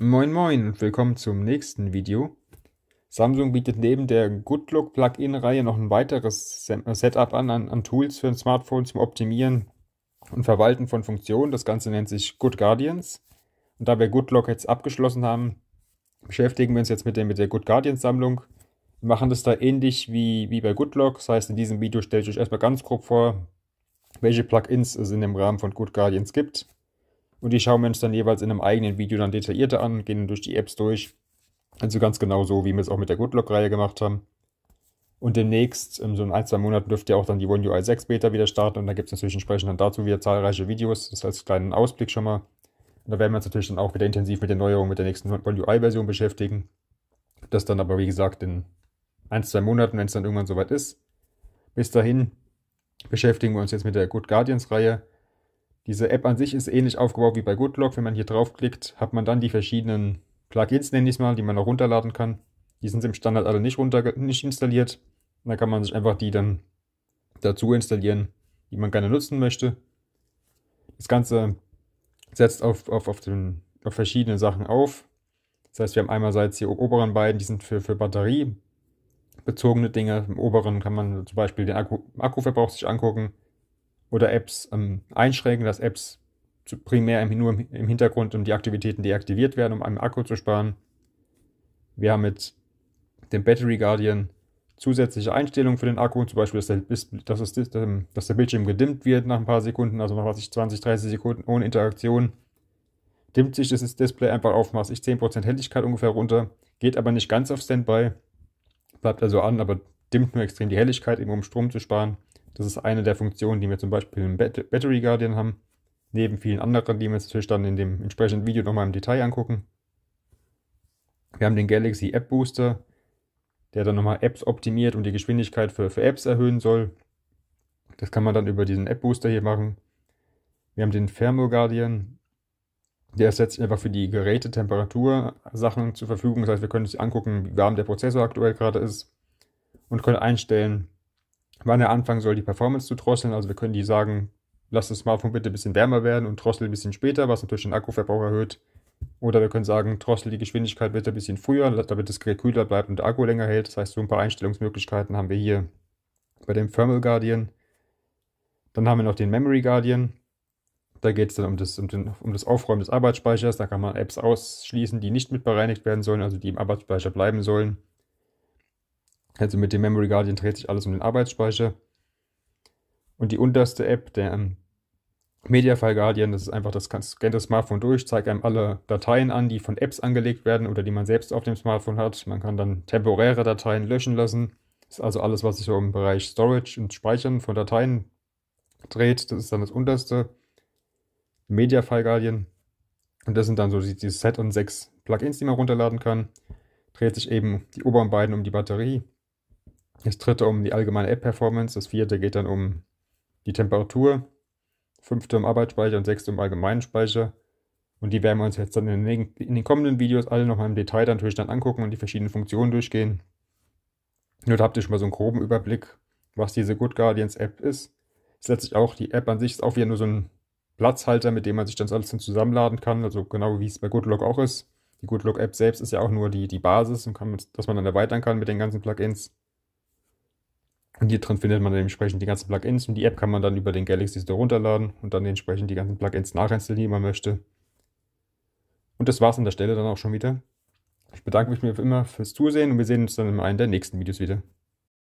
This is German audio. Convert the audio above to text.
Moin moin und willkommen zum nächsten Video. Samsung bietet neben der GoodLook Plugin-Reihe noch ein weiteres äh, Setup an, an, an, Tools für ein Smartphone zum Optimieren und Verwalten von Funktionen. Das Ganze nennt sich Good Guardians. Und da wir GoodLook jetzt abgeschlossen haben, beschäftigen wir uns jetzt mit der, mit der Good Guardians-Sammlung. Wir machen das da ähnlich wie, wie bei GoodLock. Das heißt, in diesem Video stelle ich euch erstmal ganz grob vor, welche Plugins es in dem Rahmen von Good Guardians gibt. Und die schauen wir uns dann jeweils in einem eigenen Video dann detaillierter an, gehen durch die Apps durch. Also ganz genau so, wie wir es auch mit der Goodlock-Reihe gemacht haben. Und demnächst, in ähm, so in ein, zwei Monaten, dürft ihr auch dann die One UI 6 Beta wieder starten. Und da gibt es natürlich entsprechend dann dazu wieder zahlreiche Videos. Das als kleinen Ausblick schon mal. Und da werden wir uns natürlich dann auch wieder intensiv mit den Neuerungen mit der nächsten One UI-Version beschäftigen. Das dann aber, wie gesagt, in ein, zwei Monaten, wenn es dann irgendwann soweit ist. Bis dahin beschäftigen wir uns jetzt mit der Good Guardians-Reihe. Diese App an sich ist ähnlich aufgebaut wie bei Goodlock. Wenn man hier draufklickt, hat man dann die verschiedenen Plugins, nenne ich es mal, die man auch runterladen kann. Die sind im Standard alle nicht, runter, nicht installiert. Und da kann man sich einfach die dann dazu installieren, die man gerne nutzen möchte. Das Ganze setzt auf, auf, auf, den, auf verschiedene Sachen auf. Das heißt, wir haben einerseits die oberen beiden, die sind für, für bezogene Dinge. Im oberen kann man zum Beispiel den Akku, Akkuverbrauch sich angucken oder Apps ähm, einschränken, dass Apps primär im, nur im, Hintergrund um die Aktivitäten deaktiviert werden, um einem Akku zu sparen. Wir haben mit dem Battery Guardian zusätzliche Einstellungen für den Akku, zum Beispiel, dass der, dass, es, ähm, dass der Bildschirm gedimmt wird nach ein paar Sekunden, also nach 20, 30 Sekunden ohne Interaktion. Dimmt sich das Display einfach auf, mache ich 10% Helligkeit ungefähr runter, geht aber nicht ganz auf Standby, bleibt also an, aber dimmt nur extrem die Helligkeit, eben um Strom zu sparen. Das ist eine der Funktionen, die wir zum Beispiel im Battery Guardian haben, neben vielen anderen, die wir uns natürlich dann in dem entsprechenden Video nochmal im Detail angucken. Wir haben den Galaxy App Booster, der dann nochmal Apps optimiert und die Geschwindigkeit für, für Apps erhöhen soll. Das kann man dann über diesen App Booster hier machen. Wir haben den Thermo Guardian, der setzt jetzt einfach für die Gerätetemperatur-Sachen zur Verfügung. Das heißt, wir können uns angucken, wie warm der Prozessor aktuell gerade ist und können einstellen, wann er anfangen soll, die Performance zu drosseln. Also wir können die sagen, lass das Smartphone bitte ein bisschen wärmer werden und drossel ein bisschen später, was natürlich den Akkuverbrauch erhöht. Oder wir können sagen, drossel die Geschwindigkeit bitte ein bisschen früher, damit das Gerät kühler bleibt und der Akku länger hält. Das heißt, so ein paar Einstellungsmöglichkeiten haben wir hier bei dem Thermal Guardian. Dann haben wir noch den Memory Guardian. Da geht es dann um das, um, den, um das Aufräumen des Arbeitsspeichers. Da kann man Apps ausschließen, die nicht mit bereinigt werden sollen, also die im Arbeitsspeicher bleiben sollen. Also mit dem Memory Guardian dreht sich alles um den Arbeitsspeicher. Und die unterste App, der Media File Guardian, das ist einfach, das kann, scannt Smartphone durch, zeigt einem alle Dateien an, die von Apps angelegt werden oder die man selbst auf dem Smartphone hat. Man kann dann temporäre Dateien löschen lassen. Das ist also alles, was sich so im Bereich Storage und Speichern von Dateien dreht. Das ist dann das unterste. Media File Guardian. Und das sind dann so dieses Set an sechs Plugins, die man runterladen kann. Dreht sich eben die oberen beiden um die Batterie das dritte um die allgemeine App-Performance. Das vierte geht dann um die Temperatur. Fünfte um Arbeitsspeicher und sechste um allgemeinen Speicher. Und die werden wir uns jetzt dann in den, kommenden Videos alle nochmal im Detail dann natürlich dann angucken und die verschiedenen Funktionen durchgehen. Nur da habt ihr schon mal so einen groben Überblick, was diese Good Guardians App ist. Ist letztlich auch, die App an sich ist auch wieder nur so ein Platzhalter, mit dem man sich dann alles dann zusammenladen kann. Also genau wie es bei GoodLog auch ist. Die GoodLog App selbst ist ja auch nur die, die Basis und kann, dass man dann erweitern kann mit den ganzen Plugins. Und hier drin findet man dann entsprechend die ganzen Plugins und die App kann man dann über den Galaxy Store runterladen und dann entsprechend die ganzen Plugins nachinstallieren, die man möchte. Und das war's an der Stelle dann auch schon wieder. Ich bedanke mich mir für immer fürs Zusehen und wir sehen uns dann in einem der nächsten Videos wieder.